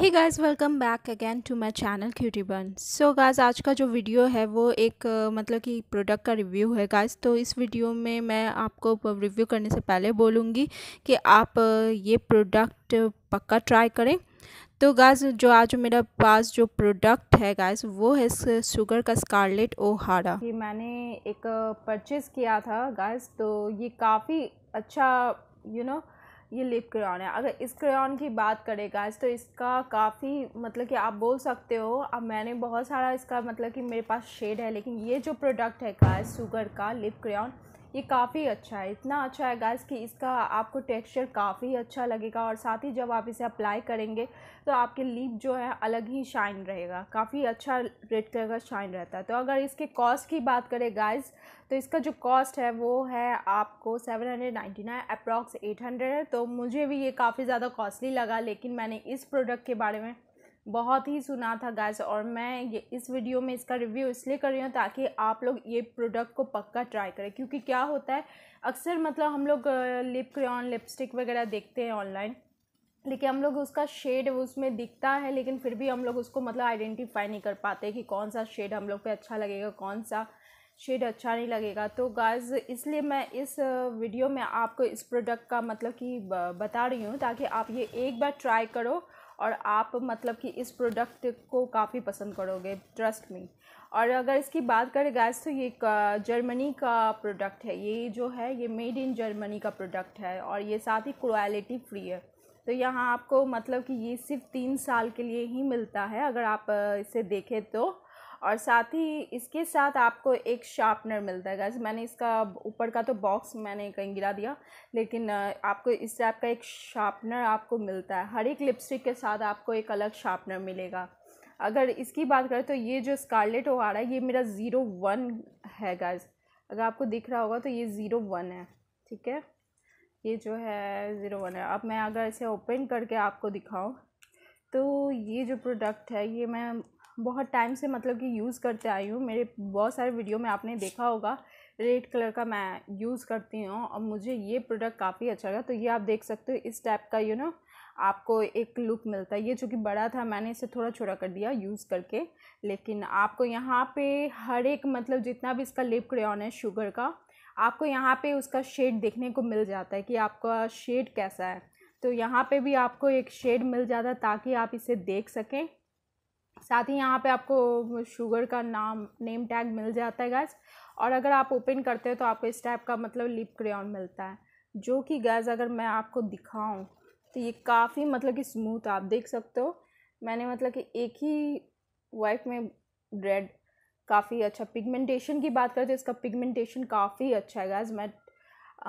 he guys welcome back again to my channel cutie burn so guys आज का जो video है वो एक मतलब कि प्रोडक्ट का रिव्यू है गाइज़ तो इस वीडियो में मैं आपको रिव्यू करने से पहले बोलूँगी कि आप ये प्रोडक्ट पक्का ट्राई करें तो गाइज जो आज मेरा पास जो प्रोडक्ट है गाइज वो है शुगर का स्कारलेट हारा ये मैंने एक परचेज़ किया था गाइज तो ये काफ़ी अच्छा यू you नो know, ये लिप क्रेन है अगर इस क्रेन की बात करें गाइस तो इसका काफ़ी मतलब कि आप बोल सकते हो अब मैंने बहुत सारा इसका मतलब कि मेरे पास शेड है लेकिन ये जो प्रोडक्ट है गाइस शुगर का लिप क्रेन ये काफ़ी अच्छा है इतना अच्छा है गैस कि इसका आपको टेक्सचर काफ़ी अच्छा लगेगा और साथ ही जब आप इसे अप्लाई करेंगे तो आपके लिप जो है अलग ही शाइन रहेगा काफ़ी अच्छा रेड कलर का शाइन रहता है तो अगर इसके कॉस्ट की बात करें गैस तो इसका जो कॉस्ट है वो है आपको seven hundred ninety nine approx eight hundred है तो मुझे भी ये काफ़ी ज़्यादा कॉस्टली लगा लेकिन मैंने इस प्रोडक्ट के बारे में बहुत ही सुना था गैस और मैं ये इस वीडियो में इसका रिव्यू इसलिए कर रही हूँ ताकि आप लोग ये प्रोडक्ट को पक्का ट्राई करें क्योंकि क्या होता है अक्सर मतलब हम लोग लिप क्रेन लिपस्टिक वगैरह देखते हैं ऑनलाइन लेकिन हम लोग उसका शेड उसमें दिखता है लेकिन फिर भी हम लोग उसको मतलब आइडेंटिफाई नहीं कर पाते कि कौन सा शेड हम लोग पे अच्छा लगेगा कौन सा शेड अच्छा नहीं लगेगा तो गाइस इसलिए मैं इस वीडियो में आपको इस प्रोडक्ट का मतलब कि बता रही हूँ ताकि आप ये एक बार ट्राई करो और आप मतलब कि इस प्रोडक्ट को काफ़ी पसंद करोगे ट्रस्ट मी और अगर इसकी बात करें गैस तो ये जर्मनी का प्रोडक्ट है ये जो है ये मेड इन जर्मनी का प्रोडक्ट है और ये साथ ही क्वालिटी फ्री है तो यहाँ आपको मतलब कि ये सिर्फ तीन साल के लिए ही मिलता है अगर आप इसे देखें तो और साथ ही इसके साथ आपको एक शार्पनर मिलता है गैस मैंने इसका ऊपर का तो बॉक्स मैंने कहीं गिरा दिया लेकिन आपको इस टाइप का एक शार्पनर आपको मिलता है हर एक लिपस्टिक के साथ आपको एक अलग शार्पनर मिलेगा अगर इसकी बात करें तो ये जो स्कारलेट वो आ रहा है ये मेरा ज़ीरो वन है गैस अगर आपको दिख रहा होगा तो ये ज़ीरो वन है ठीक है ये जो है ज़ीरो वन है अब मैं अगर इसे ओपन करके आपको दिखाऊँ तो ये जो प्रोडक्ट है ये मैं बहुत टाइम से मतलब कि यूज़ करते आई हूँ मेरे बहुत सारे वीडियो में आपने देखा होगा रेड कलर का मैं यूज़ करती हूँ और मुझे ये प्रोडक्ट काफ़ी अच्छा लगा तो ये आप देख सकते हो इस टाइप का यू you नो know, आपको एक लुक मिलता है ये चूँकि बड़ा था मैंने इसे थोड़ा छोटा कर दिया यूज़ करके लेकिन आपको यहाँ पे हर एक मतलब जितना भी इसका लिप क्रेन है शुगर का आपको यहाँ पे उसका शेड देखने को मिल जाता है कि आपका शेड कैसा है तो यहाँ पे भी आपको एक शेड मिल जाता है ताकि आप इसे देख सकें साथ ही यहाँ पे आपको शुगर का नाम नेम टैग मिल जाता है गैस और अगर आप ओपन करते हो तो आपको इस टाइप का मतलब लिप क्रेन मिलता है जो कि गैस अगर मैं आपको दिखाऊं तो ये काफ़ी मतलब कि स्मूथ आप देख सकते हो मैंने मतलब कि एक ही वाइफ में रेड काफ़ी अच्छा पिगमेंटेशन की बात करते हैं तो इसका पिगमेंटेशन काफ़ी अच्छा है गैस मैं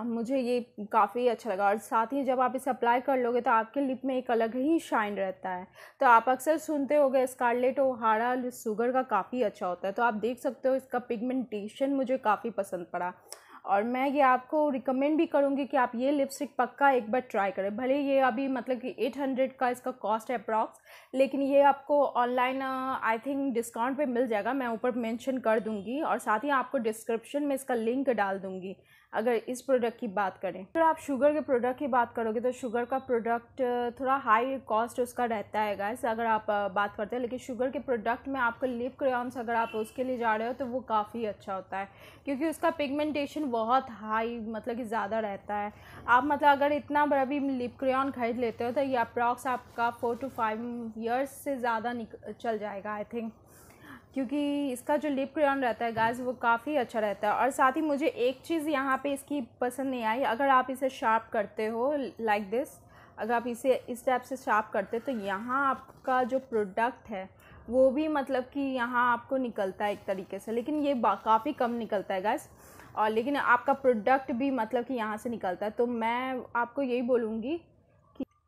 मुझे ये काफ़ी अच्छा लगा और साथ ही जब आप इसे अप्लाई कर लोगे तो आपके लिप में एक अलग ही शाइन रहता है तो आप अक्सर सुनते हो गए स्कारलेट ओहारा शुगर का काफ़ी अच्छा होता है तो आप देख सकते हो इसका पिगमेंटेशन मुझे काफ़ी पसंद पड़ा और मैं ये आपको रिकमेंड भी करूँगी कि आप ये लिपस्टिक पक्का एक बार ट्राई करें भले ये अभी मतलब कि एट हंड्रेड का इसका कॉस्ट है अप्रॉक्स लेकिन ये आपको ऑनलाइन आई थिंक डिस्काउंट पे मिल जाएगा मैं ऊपर मेंशन कर दूँगी और साथ ही आपको डिस्क्रिप्शन में इसका लिंक डाल दूँगी अगर इस प्रोडक्ट की बात करें अगर आप शुगर के प्रोडक्ट की बात करोगे तो शुगर का प्रोडक्ट थोड़ा हाई कॉस्ट उसका रहता है गैस अगर आप बात करते हैं लेकिन शुगर के प्रोडक्ट में आपका लिप क्रेन्स अगर आप उसके लिए जा रहे हो तो वो काफ़ी अच्छा होता है क्योंकि उसका पिगमेंटेशन बहुत हाई मतलब कि ज़्यादा रहता है आप मतलब अगर इतना बड़ा भी लिप क्रेन खरीद लेते हो तो ये अप्रॉक्स आपका फ़ोर टू फाइव ईयर्स से ज़्यादा चल जाएगा आई थिंक क्योंकि इसका जो लिप क्रेन रहता है गाइस वो काफ़ी अच्छा रहता है और साथ ही मुझे एक चीज़ यहाँ पे इसकी पसंद नहीं आई अगर आप इसे शार्प करते हो लाइक like दिस अगर आप इसे इस टाइप से शार्प करते तो यहाँ आपका जो प्रोडक्ट है वो भी मतलब कि यहाँ आपको निकलता है एक तरीके से लेकिन ये काफ़ी कम निकलता है गैस और लेकिन आपका प्रोडक्ट भी मतलब कि यहाँ से निकलता है तो मैं आपको यही बोलूँगी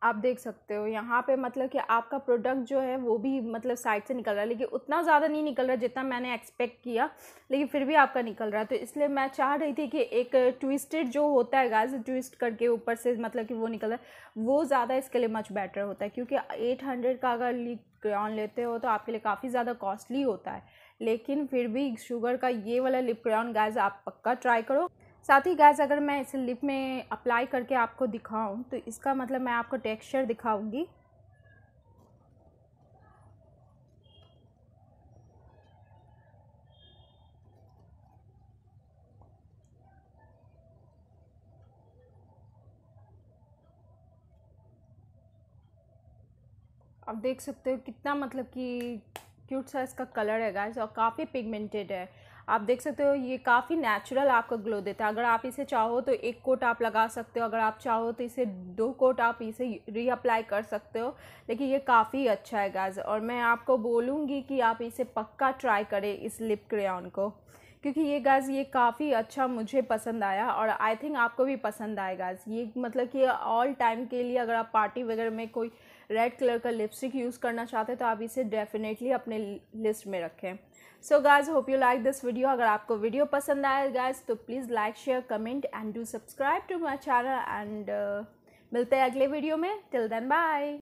आप देख सकते हो यहाँ पे मतलब कि आपका प्रोडक्ट जो है वो भी मतलब साइड से निकल रहा है लेकिन उतना ज़्यादा नहीं निकल रहा जितना मैंने एक्सपेक्ट किया लेकिन फिर भी आपका निकल रहा है तो इसलिए मैं चाह रही थी कि एक ट्विस्टेड जो होता है गैस ट्विस्ट करके ऊपर से मतलब कि वो निकल रहा है वो ज़्यादा इसके लिए मच बेटर होता है क्योंकि एट हंड्रेड का अगर लीक क्रेन लेते हो तो आपके लिए काफ़ी ज़्यादा कॉस्टली होता है लेकिन फिर भी शुगर का ये वाला लिप क्रेन गाइज आप पक्का ट्राई करो साथ ही गैस अगर मैं इसे लिप में अप्लाई करके आपको दिखाऊं तो इसका मतलब मैं आपको टेक्सचर दिखाऊंगी आप देख सकते हो कितना मतलब कि क्यूट सा इसका कलर है गैस और काफ़ी पिगमेंटेड है आप देख सकते हो ये काफ़ी नेचुरल आपका ग्लो देता है अगर आप इसे चाहो तो एक कोट आप लगा सकते हो अगर आप चाहो तो इसे दो कोट आप इसे रीअप्लाई कर सकते हो लेकिन ये काफ़ी अच्छा है गाज और मैं आपको बोलूँगी कि आप इसे पक्का ट्राई करें इस लिप क्रेन को क्योंकि ये गाज ये काफ़ी अच्छा मुझे पसंद आया और आई थिंक आपको भी पसंद आएगा ये मतलब कि ऑल टाइम के लिए अगर आप पार्टी वगैरह में कोई रेड कलर का लिपस्टिक यूज़ करना चाहते हैं तो आप इसे डेफिनेटली अपने लिस्ट में रखें so guys hope you like this video अगर आपको वीडियो पसंद आए गाइज तो please like share comment and do subscribe to my channel and मिलते हैं अगले वीडियो में टिल देन बाय